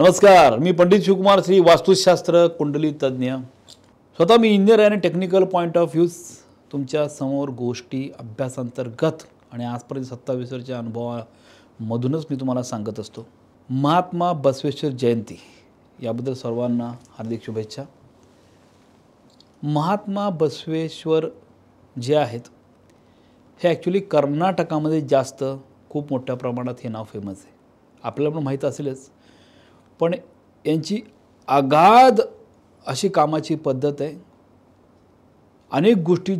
नमस्कार मी पंडित शिवकुमार श्री वास्तुशास्त्र कुंडली तज्ज्ञ स्वतः मी इंजिनियर आणि टेक्निकल पॉईंट ऑफ व्ह्यूज समोर गोष्टी अभ्यासांतर्गत आणि आजपर्यंत सत्ताविसरच्या अनुभवामधूनच मी तुम्हाला सांगत असतो महात्मा बसवेश्वर जयंती याबद्दल सर्वांना हार्दिक शुभेच्छा महात्मा बसवेश्वर जे आहेत हे ॲक्च्युली कर्नाटकामध्ये जास्त खूप मोठ्या प्रमाणात हे नाव फेमस आहे आपल्याला पण माहीत असेलच पण यांची आगाध अशी कामाची पद्धत आहे अनेक गोष्टी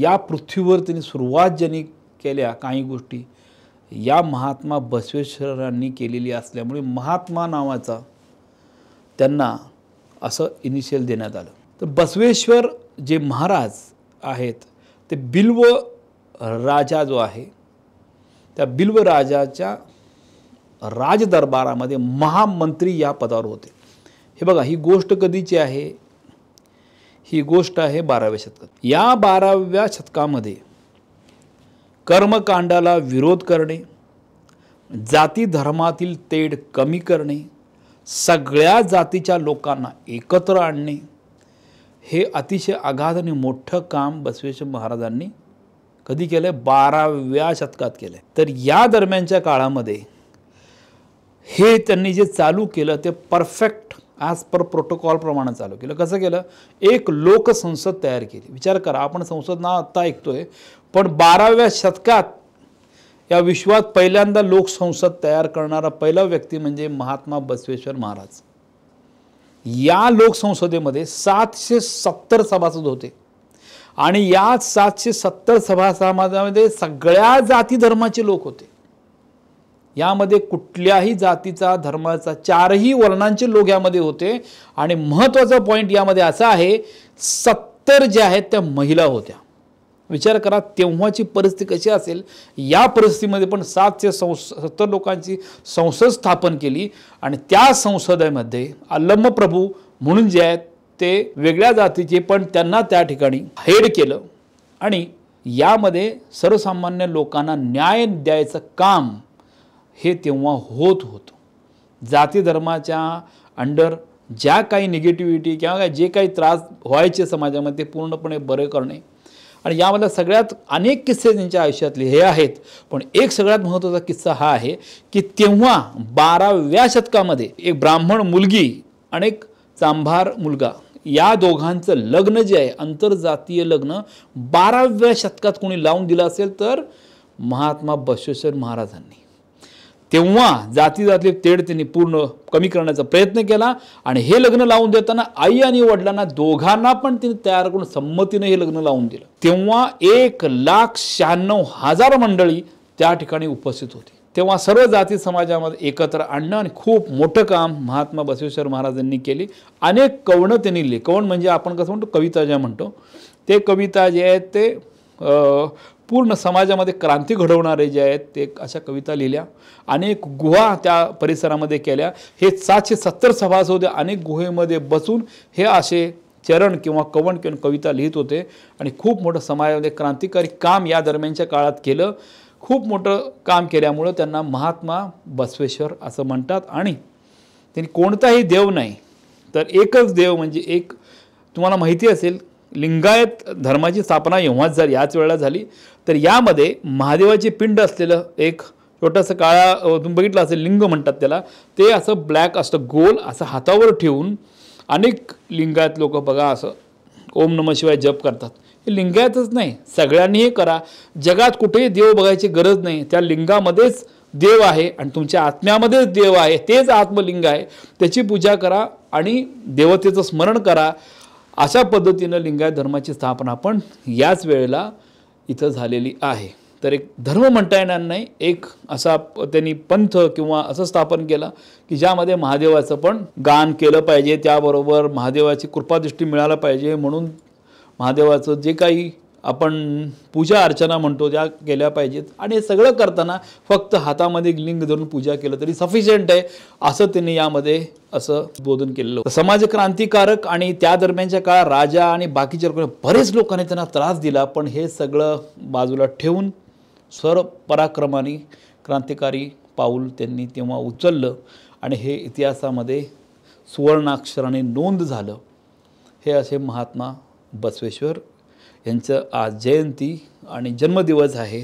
या पृथ्वीवर त्यांनी सुरुवात ज्यांनी केल्या काही गोष्टी या महात्मा बसवेश्वरांनी केलेली असल्यामुळे महात्मा नावाचा त्यांना असं इनिशियल देण्यात आलं तर बसवेश्वर जे महाराज आहेत ते बिल्व राजा जो आहे त्या बिल्व राजाच्या राजदरबारामध्ये महामंत्री या पदावर होते हे बघा ही गोष्ट कधीची आहे ही गोष्ट आहे बाराव्या शतकात या बाराव्या शतकामध्ये कर्मकांडाला विरोध करणे जाती धर्मातील तेढ कमी करणे सगळ्या जातीच्या लोकांना एकत्र आणणे हे अतिशय अगाध आणि मोठं काम बसवेश्वर महाराजांनी कधी केलं आहे बाराव्या शतकात केलं आहे तर या दरम्यानच्या काळामध्ये हे त्यांनी जे चालू केलं ते परफेक्ट ॲज पर प्रोटोकॉलप्रमाणे चालू केलं कसं केलं एक लोकसंसद तयार केली विचार करा आपण संसद ना आत्ता ऐकतोय पण बाराव्या शतकात या विश्वात पहिल्यांदा लोकसंसद तयार करणारा पहिला व्यक्ती म्हणजे महात्मा बसवेश्वर महाराज या लोकसंसदेमध्ये सातशे सत्तर सभासद होते आणि या सातशे सत्तर सभासदामध्ये सगळ्या जाती धर्माचे लोक होते यामध्ये कुठल्याही जातीचा धर्माचा चारही वर्णांचे लोक यामध्ये होते आणि महत्त्वाचा पॉईंट यामध्ये असा आहे सत्तर ज्या आहेत त्या महिला होत्या विचार करा तेव्हाची परिस्थिती कशी असेल या परिस्थितीमध्ये पण ते संस सत्तर लोकांची संसद स्थापन केली आणि त्या संसदेमध्ये अल्लम प्रभू म्हणून जे आहेत ते वेगळ्या जातीचे पण त्यांना त्या ठिकाणी हेड केलं आणि यामध्ये सर्वसामान्य लोकांना न्याय द्यायचं काम हे तेव्हा होत होतं जाती धर्माच्या अंडर ज्या काही निगेटिव्हिटी किंवा काय जे काही त्रास व्हायचे समाजामध्ये ते पूर्णपणे बरे करणे आणि यामधल्या सगळ्यात अनेक किस्से त्यांच्या आयुष्यातले हे आहेत पण एक सगळ्यात महत्त्वाचा किस्सा हा आहे की तेव्हा बाराव्या शतकामध्ये एक ब्राह्मण मुलगी आणि एक चांभार मुलगा या दोघांचं लग्न जे आहे आंतरजातीय लग्न बाराव्या शतकात कोणी लावून दिलं असेल तर महात्मा बसवेश्वर महाराजांनी तेव्हा जाती जाती तेढ त्यांनी पूर्ण कमी करण्याचा प्रयत्न केला आणि हे लग्न लावून देताना आई आणि वडिलांना दोघांना पण तिने तयार करून संमतीने हे लग्न लावून दिलं तेव्हा एक लाख शहाण्णव हजार मंडळी त्या ठिकाणी उपस्थित होती तेव्हा सर्व जाती समाजामध्ये एकत्र आणणं आणि खूप मोठं काम महात्मा बसवेश्वर महाराजांनी केले अनेक कवणं त्यांनी लिहिले कवण म्हणजे आपण कसं म्हणतो कविता ज्या म्हणतो ते कविता जे आहेत ते पूर्ण समाजामध्ये क्रांती घडवणारे जे आहेत ते अशा कविता लिहिल्या अनेक गुहा त्या परिसरामध्ये केल्या हे सातशे सत्तर होते अनेक गुहेमध्ये बसून हे असे चरण किंवा कवन किंवा कविता लिहित होते आणि खूप मोठं समाजामध्ये क्रांतिकारी काम या दरम्यानच्या काळात केलं खूप मोठं काम केल्यामुळं त्यांना महात्मा बसवेश्वर असं म्हणतात आणि त्यांनी कोणताही देव नाही तर एकच देव म्हणजे एक तुम्हाला माहिती असेल लिंगायत धर्माची स्थापना एव्हाच जर याच वेळेला झाली तर यामध्ये महादेवाचे पिंड असलेलं एक छोटंसं काळा तुम्ही बघितलं असेल लिंग म्हणतात त्याला ते असं ब्लॅक असतं गोल असं हातावर ठेवून अनेक लिंगायत लोक बघा असं ओम नम शिवाय जप करतात हे लिंगायतच नाही सगळ्यांनी हे करा जगात कुठेही देव बघायची गरज नाही त्या लिंगामध्येच देव आहे आणि तुमच्या आत्म्यामध्येच देव आहे तेच आत्मलिंग आहे त्याची पूजा करा आणि देवतेचं स्मरण करा अशा पद्धतीनं लिंगायत धर्माची स्थापना पण याच वेळेला इथं झालेली आहे तर एक धर्म म्हणता येणार नाही एक असा त्यांनी पंथ किंवा असं स्थापन केला की ज्यामध्ये महादेवाचं पण गान केलं पाहिजे त्याबरोबर महादेवाची कृपादृष्टी मिळायला पाहिजे म्हणून महादेवाचं जे काही आपण पूजा अर्चना म्हणतो त्या केल्या पाहिजेत आणि हे सगळं करताना फक्त हातामध्ये लिंग धरून पूजा केलं तरी सफिशियंट आहे असं त्यांनी यामध्ये असं बोधन केलेलं समाज क्रांतिकारक आणि त्या दरम्यानच्या काळात राजा आणि बाकीच्या लोकांनी बरेच लोकांनी त्यांना त्रास दिला पण हे सगळं बाजूला ठेवून स्वर पराक्रमाने क्रांतिकारी पाऊल त्यांनी तेव्हा उचललं आणि हे इतिहासामध्ये सुवर्णाक्षराने नोंद झालं हे असे महात्मा बसवेश्वर यांचं आज जयंती आणि जन्मदिवस आहे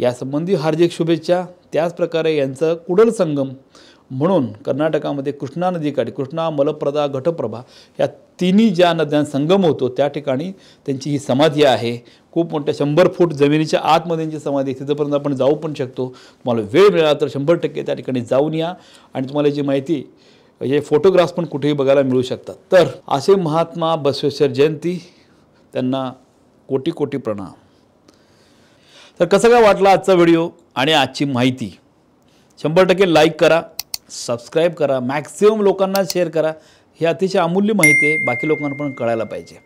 यासंबंधी हार्दिक शुभेच्छा त्याचप्रकारे यांचं कुडल संगम म्हणून कर्नाटकामध्ये कृष्णा नदीकाठी कृष्णा मलप्रदा घटप्रभा या तिन्ही ज्या नद्यां संगम होतो त्या ठिकाणी त्यांची ही समाधी आहे खूप मोठ्या शंभर फूट जमिनीच्या आतमध्ये त्यांची समाधी आहे तिथंपर्यंत आपण जाऊ पण शकतो तुम्हाला वेळ मिळाला तर शंभर टक्के त्या ठिकाणी जाऊन या आणि तुम्हाला जी माहिती हे फोटोग्राफ्स पण कुठेही बघायला मिळू शकतात तर असे महात्मा बसवेश्वर जयंती त्यांना कोटी कोटी प्रणाम तर कसं काय वाटला आजचा व्हिडिओ आणि आजची माहिती शंभर टक्के लाईक करा सबस्क्राईब करा मॅक्सिमम लोकांना शेअर करा हे अतिशय अमूल्य माहिती आहे बाकी लोकांना पण कळायला पाहिजे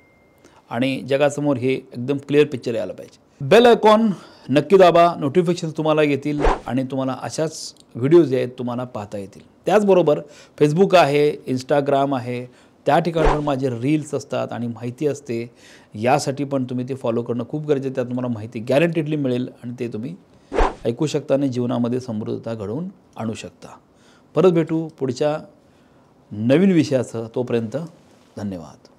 आणि जगासमोर हे एकदम क्लिअर पिक्चर यायला पाहिजे बेल आयकॉन नक्की दाबा नोटिफिकेशन तुम्हाला येतील आणि तुम्हाला अशाच व्हिडिओज आहेत तुम्हाला पाहता येतील त्याचबरोबर फेसबुक आहे इंस्टाग्राम आहे त्या ठिकाणावर माझे रील्स असतात आणि माहिती असते यासाठी पण तुम्ही ते फॉलो करणं खूप गरजेचं त्यात तुम्हाला माहिती गॅरंटीडली मिळेल आणि ते तुम्ही ऐकू शकता आणि जीवनामध्ये समृद्धता घडवून आणू शकता परत भेटू पुढच्या नवीन विषयाचं तोपर्यंत धन्यवाद